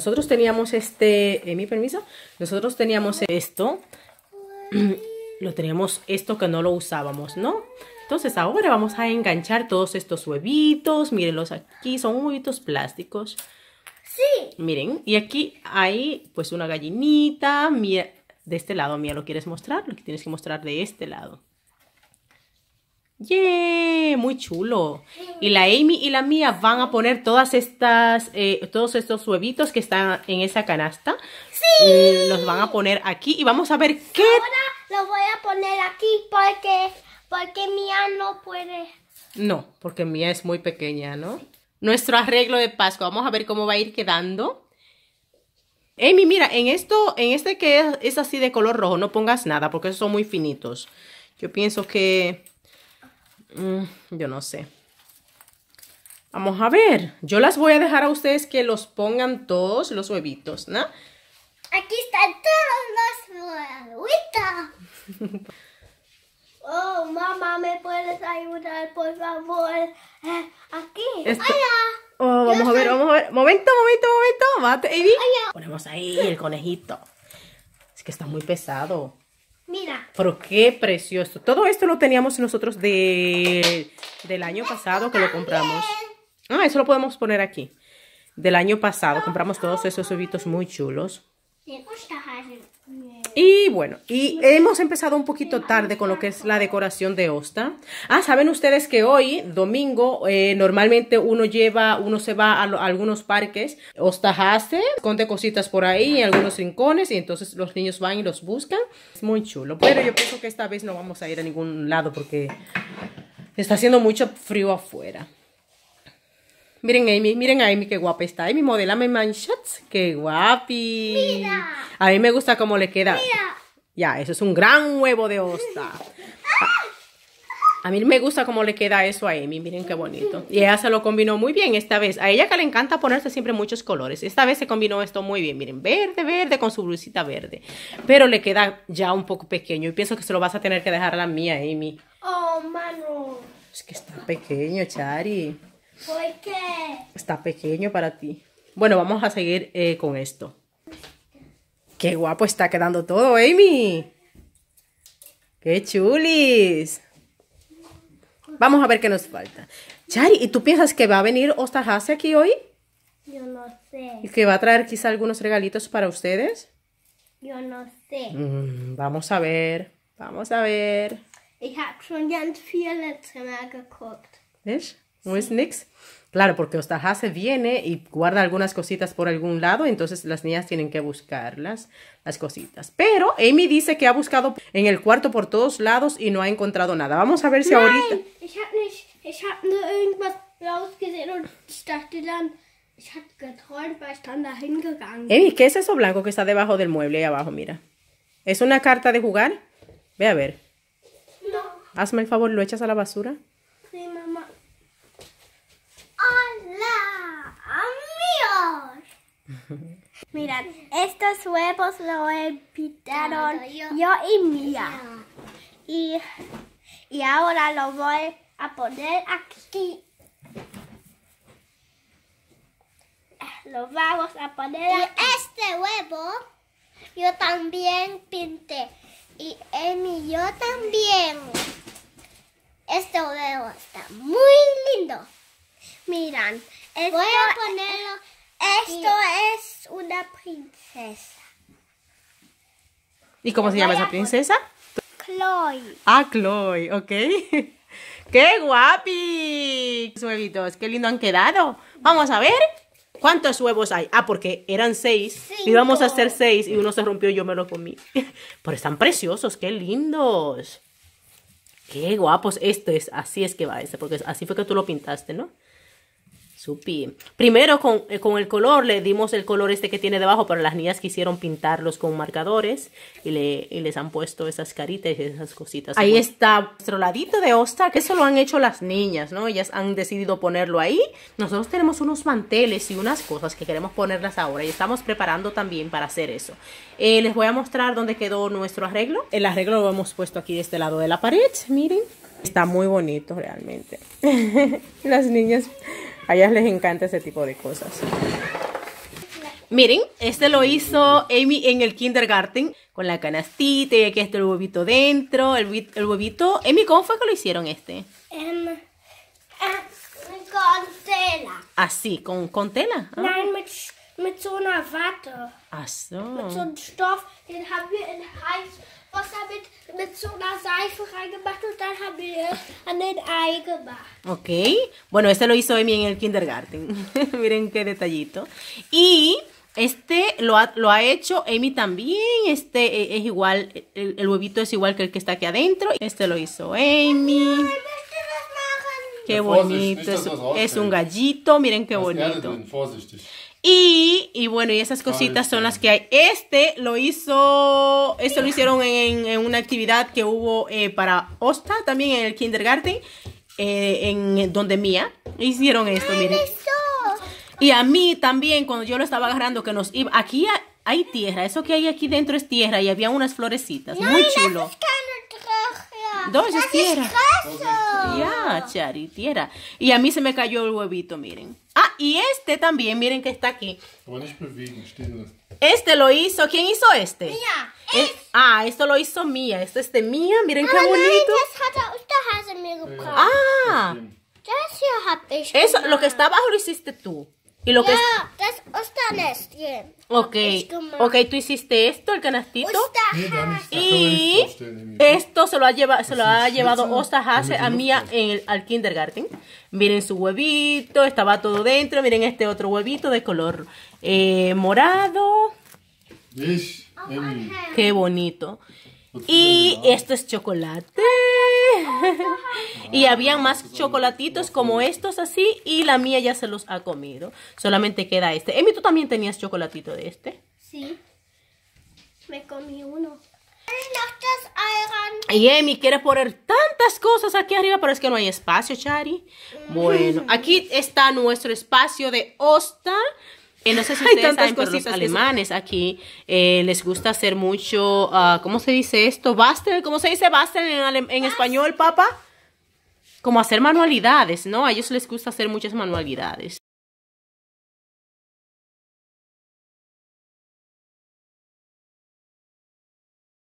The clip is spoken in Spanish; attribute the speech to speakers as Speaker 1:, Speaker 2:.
Speaker 1: nosotros teníamos este, eh, mi permiso, nosotros teníamos esto, lo teníamos esto que no lo usábamos, ¿no? Entonces ahora vamos a enganchar todos estos huevitos, mírenlos aquí, son huevitos plásticos. Sí. Miren, y aquí hay pues una gallinita, mira, de este lado, mía, ¿lo quieres mostrar? Lo que tienes que mostrar de este lado. ¡Yeah! Muy chulo. Y la Amy y la Mía van a poner todas estas, eh, todos estos huevitos que están en esa canasta. ¡Sí! Los van a poner aquí y vamos a ver
Speaker 2: qué... Ahora los voy a poner aquí porque, porque Mía no
Speaker 1: puede. No, porque Mía es muy pequeña, ¿no? Nuestro arreglo de Pascua. Vamos a ver cómo va a ir quedando. Amy, mira, en esto, en este que es, así de color rojo, no pongas nada porque son muy finitos. Yo pienso que Mm, yo no sé. Vamos a ver. Yo las voy a dejar a ustedes que los pongan todos los huevitos, ¿no?
Speaker 2: Aquí están todos los huevitos. oh, mamá, ¿me puedes ayudar, por favor? Eh, aquí.
Speaker 1: Oh, vamos a ver, vamos a ver. Momento, momento, momento. Ponemos ahí el conejito. Es que está muy pesado. Mira. Pero qué precioso. Todo esto lo teníamos nosotros de, del año pasado que lo compramos. Ah, eso lo podemos poner aquí. Del año pasado compramos todos esos ovitos muy chulos. Y bueno, y hemos empezado un poquito tarde con lo que es la decoración de hosta. Ah, saben ustedes que hoy, domingo, eh, normalmente uno lleva, uno se va a, algunos parques, con esconde cositas por ahí, en algunos rincones, y entonces los niños van y los buscan. Es muy chulo, pero yo pienso que esta vez no vamos a ir a ningún lado porque está haciendo mucho frío afuera. Miren Amy, miren a Amy, qué guapa está. Amy, modelame manchets. Qué guapi. Mira. A mí me gusta cómo le queda. Mira. Ya, eso es un gran huevo de hosta. A mí me gusta cómo le queda eso a Amy, miren qué bonito. Y ella se lo combinó muy bien esta vez. A ella que le encanta ponerse siempre muchos colores. Esta vez se combinó esto muy bien, miren, verde, verde con su blusita verde. Pero le queda ya un poco pequeño y pienso que se lo vas a tener que dejar a la mía, Amy.
Speaker 2: Oh, mano.
Speaker 1: Es que está pequeño, Chari. ¿Por Está pequeño para ti. Bueno, vamos a seguir eh, con esto. ¡Qué guapo está quedando todo, Amy! ¡Qué chulis! Vamos a ver qué nos falta. Chari, ¿y tú piensas que va a venir Ostajase aquí hoy?
Speaker 2: Yo no sé. ¿Y que va a
Speaker 1: traer quizá algunos regalitos para ustedes?
Speaker 2: Yo no sé.
Speaker 1: Mm, vamos a ver, vamos a ver. ¿Ves? no es nix. Claro, porque Ostaja viene y guarda algunas cositas por algún lado, entonces las niñas tienen que buscarlas, las cositas. Pero Amy dice que ha buscado en el cuarto por todos lados y no ha encontrado nada. Vamos a ver si ahorita... Amy, ¿qué es eso blanco que está debajo del mueble ahí abajo? Mira. ¿Es una carta de jugar? Ve a ver. No. Hazme el favor, ¿lo echas a la basura?
Speaker 2: Mirad, estos huevos lo pintaron yo, y Mía. Y, y ahora lo voy a poner aquí. Lo vamos a poner y este huevo yo también pinté. Y Emi, yo también. Este huevo está muy lindo. Miran, voy a ponerlo. Esto aquí es una princesa.
Speaker 1: ¿Y cómo se llama esa princesa?
Speaker 2: Chloe.
Speaker 1: Ah, Chloe, ok. ¡Qué guapi! Huevitos, qué lindo han quedado. Vamos a ver cuántos huevos hay. Ah, porque eran seis. Y a hacer seis y uno se rompió y yo me lo comí. Pero están preciosos, qué lindos. Qué guapos. Esto es, así es que va este, porque así fue que tú lo pintaste, ¿no? Supi. Primero eh, con, el color le dimos el color este que tiene debajo, pero las niñas quisieron pintarlos con marcadores y, le, les han puesto esas caritas y esas cositas. Ahí está nuestro ladito de hosta. que eso lo han hecho las niñas, ¿no? Ellas han decidido ponerlo ahí. Nosotros tenemos unos manteles y unas cosas que queremos ponerlas ahora y estamos preparando también para hacer eso. Eh, les voy a mostrar dónde quedó nuestro arreglo. El arreglo lo hemos puesto aquí de este lado de la pared, miren. Está muy bonito realmente. las niñas a ellas les encanta ese tipo de cosas. Miren, este lo hizo Amy en el kindergarten con la canastita y aquí está el huevito dentro, el, huevito. Amy, ¿cómo fue que lo hicieron este?
Speaker 2: Em, ah, con tela.
Speaker 1: Así, con, con tela. Ah
Speaker 2: con so einer Watte.
Speaker 1: Ach so. Mit so einem
Speaker 2: Stoff, den haben wir in Wasser mit, mit so una Seife reingemacht und dann haben wir an el Ei
Speaker 1: gemacht. Ok. Bueno, este lo hizo Amy en el kindergarten. Miren qué detallito. Y... Este lo ha, lo ha hecho Amy también. Este eh, es igual, el, huevito es igual que el que está aquí adentro. Este lo hizo Amy.
Speaker 2: Qué bonito. Es, es un
Speaker 1: gallito. Miren qué bonito. Y, bueno, y esas cositas son las que hay. Este lo hizo, esto lo hicieron en, una actividad que hubo eh, para Osta, también en el kindergarten, eh, en donde mía. Hicieron esto, miren. Y a mí también, cuando yo lo estaba agarrando, que nos iba, aquí hay tierra, eso que hay aquí dentro es tierra y había unas florecitas, muy chulo. Dos estiera. Ya, charitiera. Y a mí se me cayó el huevito, miren. Ah, y este también, miren que está aquí. Este lo hizo, ¿quién hizo este? Mía. ah, esto lo hizo Mía. Este es de Mía, miren qué ah, bonito. Eh, ah. Eso, lo que está abajo lo hiciste tú. Y lo que...
Speaker 2: ok, ok,
Speaker 1: tú hiciste esto, el canastito. Y esto se lo ha, llevado, se lo ha llevado a Mía al kindergarten. Miren su huevito, estaba todo dentro. Miren este otro huevito de color eh, morado. Qué bonito. Y esto es chocolate. y había más chocolatitos como estos así y la mía ya se los ha comido. Solamente queda este. Emi, ¿tú también tenías chocolatito de este?
Speaker 2: Sí. Me comí uno.
Speaker 1: Y Emi quiere poner tantas cosas aquí arriba, pero es que no hay espacio, Chari. Mm. Bueno, aquí está nuestro espacio de hosta. Eh, no sé si ustedes saben, los alemanes aquí eh, les gusta hacer mucho, ah, ¿cómo se dice esto? Bastel, ¿cómo se dice bastel en español, papá? Como hacer manualidades, ¿no? A ellos les gusta hacer muchas manualidades.